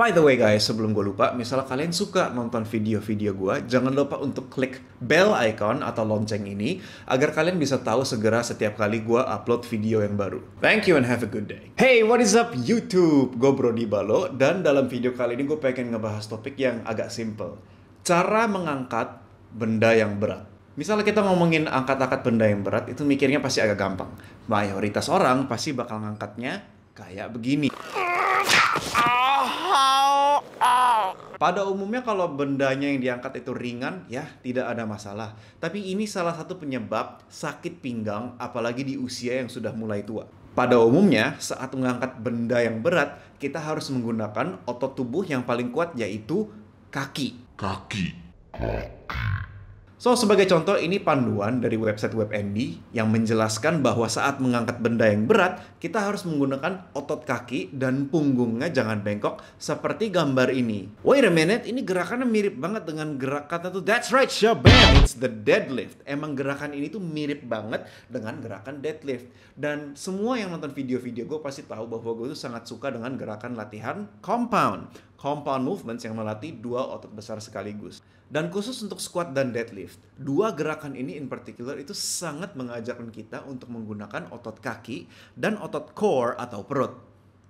By the way guys, sebelum gue lupa, misalnya kalian suka nonton video-video gue, jangan lupa untuk klik bell icon atau lonceng ini agar kalian bisa tahu segera setiap kali gue upload video yang baru. Thank you and have a good day. Hey, what is up YouTube? Gue Brody Balo dan dalam video kali ini gue pengen ngebahas topik yang agak simple. Cara mengangkat benda yang berat. Misalnya kita ngomongin angkat-angkat benda yang berat, itu mikirnya pasti agak gampang. Mayoritas orang pasti bakal ngangkatnya kayak begini. Pada umumnya kalau bendanya yang diangkat itu ringan, ya tidak ada masalah. Tapi ini salah satu penyebab sakit pinggang apalagi di usia yang sudah mulai tua. Pada umumnya, saat mengangkat benda yang berat, kita harus menggunakan otot tubuh yang paling kuat yaitu kaki. Kaki. Kaki. So, sebagai contoh ini panduan dari website WebMD yang menjelaskan bahwa saat mengangkat benda yang berat, kita harus menggunakan otot kaki dan punggungnya jangan bengkok seperti gambar ini. Wait a minute, ini gerakannya mirip banget dengan gerakan itu. That's right, Shabam! It's the deadlift. Emang gerakan ini tuh mirip banget dengan gerakan deadlift. Dan semua yang nonton video-video gue pasti tahu bahwa gue tuh sangat suka dengan gerakan latihan compound compound movements yang melatih dua otot besar sekaligus. Dan khusus untuk squat dan deadlift, dua gerakan ini in particular itu sangat mengajarkan kita untuk menggunakan otot kaki dan otot core atau perut.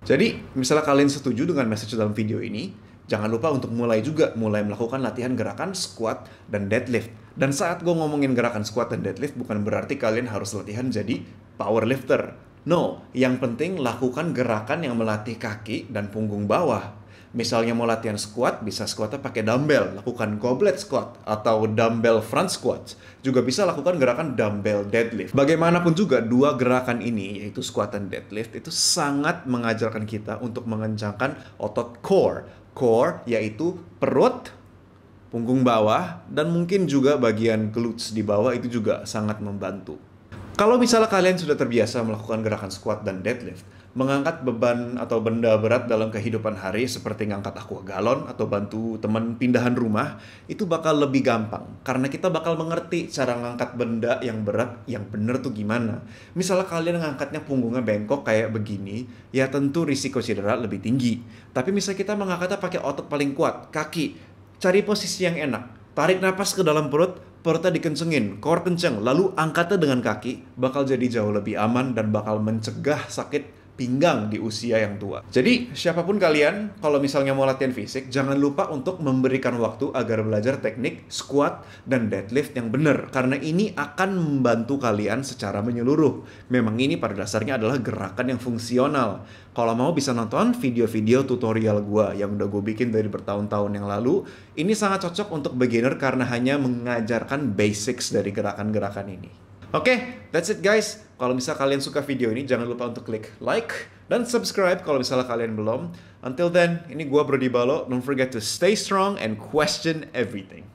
Jadi, misalnya kalian setuju dengan message dalam video ini, jangan lupa untuk mulai juga mulai melakukan latihan gerakan squat dan deadlift. Dan saat gue ngomongin gerakan squat dan deadlift bukan berarti kalian harus latihan jadi powerlifter. No, yang penting lakukan gerakan yang melatih kaki dan punggung bawah Misalnya mau latihan squat, bisa squatnya pakai dumbbell, lakukan goblet squat atau dumbbell front squat. Juga bisa lakukan gerakan dumbbell deadlift. Bagaimanapun juga dua gerakan ini yaitu squat dan deadlift itu sangat mengajarkan kita untuk mengencangkan otot core. Core yaitu perut, punggung bawah, dan mungkin juga bagian glutes di bawah itu juga sangat membantu. Kalau misalnya kalian sudah terbiasa melakukan gerakan squat dan deadlift, mengangkat beban atau benda berat dalam kehidupan hari seperti ngangkat aqua galon atau bantu teman pindahan rumah itu bakal lebih gampang karena kita bakal mengerti cara ngangkat benda yang berat yang bener tuh gimana. Misalnya kalian ngangkatnya punggungnya bengkok kayak begini, ya tentu risiko cedera lebih tinggi. Tapi misalnya kita mengangkatnya pakai otot paling kuat, kaki, cari posisi yang enak, tarik nafas ke dalam perut, perutnya dikencengin, core kenceng, lalu angkatnya dengan kaki, bakal jadi jauh lebih aman dan bakal mencegah sakit pinggang di usia yang tua. Jadi, siapapun kalian, kalau misalnya mau latihan fisik, jangan lupa untuk memberikan waktu agar belajar teknik squat dan deadlift yang benar. Karena ini akan membantu kalian secara menyeluruh. Memang ini pada dasarnya adalah gerakan yang fungsional. Kalau mau bisa nonton video-video tutorial gue yang udah gue bikin dari bertahun-tahun yang lalu. Ini sangat cocok untuk beginner karena hanya mengajarkan basics dari gerakan-gerakan ini. Oke, okay, that's it guys. Kalau misal kalian suka video ini, jangan lupa untuk klik like dan subscribe kalau misalnya kalian belum. Until then, ini gue Brody Balo. Don't forget to stay strong and question everything.